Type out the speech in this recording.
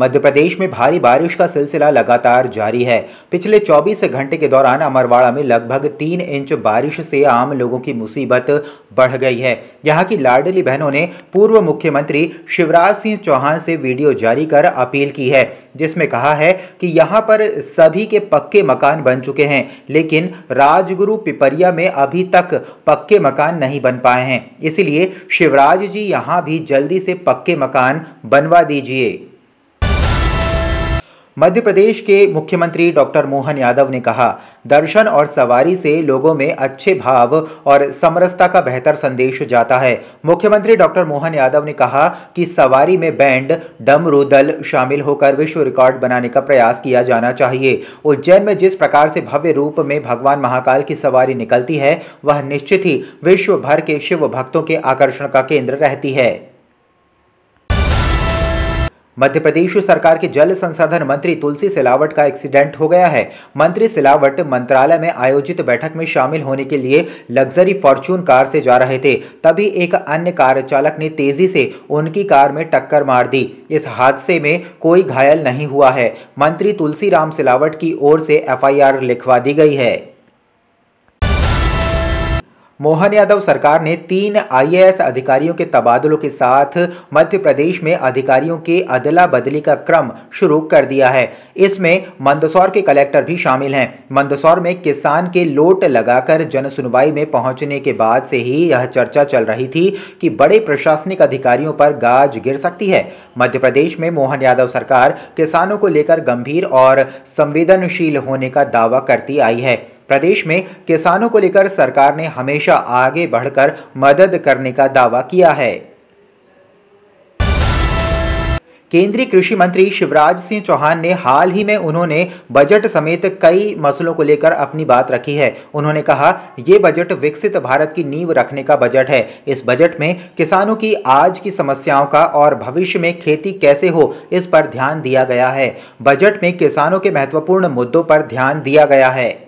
मध्य प्रदेश में भारी बारिश का सिलसिला लगातार जारी है पिछले 24 घंटे के दौरान अमरवाड़ा में लगभग तीन इंच बारिश से आम लोगों की मुसीबत बढ़ गई है यहाँ की लाडली बहनों ने पूर्व मुख्यमंत्री शिवराज सिंह चौहान से वीडियो जारी कर अपील की है जिसमें कहा है कि यहाँ पर सभी के पक्के मकान बन चुके हैं लेकिन राजगुरु पिपरिया में अभी तक पक्के मकान नहीं बन पाए हैं इसीलिए शिवराज जी यहाँ भी जल्दी से पक्के मकान बनवा दीजिए मध्य प्रदेश के मुख्यमंत्री डॉक्टर मोहन यादव ने कहा दर्शन और सवारी से लोगों में अच्छे भाव और समरसता का बेहतर संदेश जाता है मुख्यमंत्री डॉक्टर मोहन यादव ने कहा कि सवारी में बैंड डमरू दल शामिल होकर विश्व रिकॉर्ड बनाने का प्रयास किया जाना चाहिए उज्जैन में जिस प्रकार से भव्य रूप में भगवान महाकाल की सवारी निकलती है वह निश्चित ही विश्व भर के शिव भक्तों के आकर्षण का केंद्र रहती है मध्य प्रदेश सरकार के जल संसाधन मंत्री तुलसी सिलावट का एक्सीडेंट हो गया है मंत्री सिलावट मंत्रालय में आयोजित बैठक में शामिल होने के लिए लग्जरी फॉर्च्यून कार से जा रहे थे तभी एक अन्य कार चालक ने तेजी से उनकी कार में टक्कर मार दी इस हादसे में कोई घायल नहीं हुआ है मंत्री राम सिलावट की ओर से एफ लिखवा दी गई है मोहन यादव सरकार ने तीन आईएएस अधिकारियों के तबादलों के साथ मध्य प्रदेश में अधिकारियों के अदला बदली का क्रम शुरू कर दिया है इसमें मंदसौर के कलेक्टर भी शामिल हैं मंदसौर में किसान के लोट लगाकर जनसुनवाई में पहुंचने के बाद से ही यह चर्चा चल रही थी कि बड़े प्रशासनिक अधिकारियों पर गाज गिर सकती है मध्य प्रदेश में मोहन यादव सरकार किसानों को लेकर गंभीर और संवेदनशील होने का दावा करती आई है प्रदेश में किसानों को लेकर सरकार ने हमेशा आगे बढ़कर मदद करने का दावा किया है केंद्रीय कृषि मंत्री शिवराज सिंह चौहान ने हाल ही में उन्होंने बजट समेत कई मसलों को लेकर अपनी बात रखी है उन्होंने कहा ये बजट विकसित भारत की नींव रखने का बजट है इस बजट में किसानों की आज की समस्याओं का और भविष्य में खेती कैसे हो इस पर ध्यान दिया गया है बजट में किसानों के महत्वपूर्ण मुद्दों पर ध्यान दिया गया है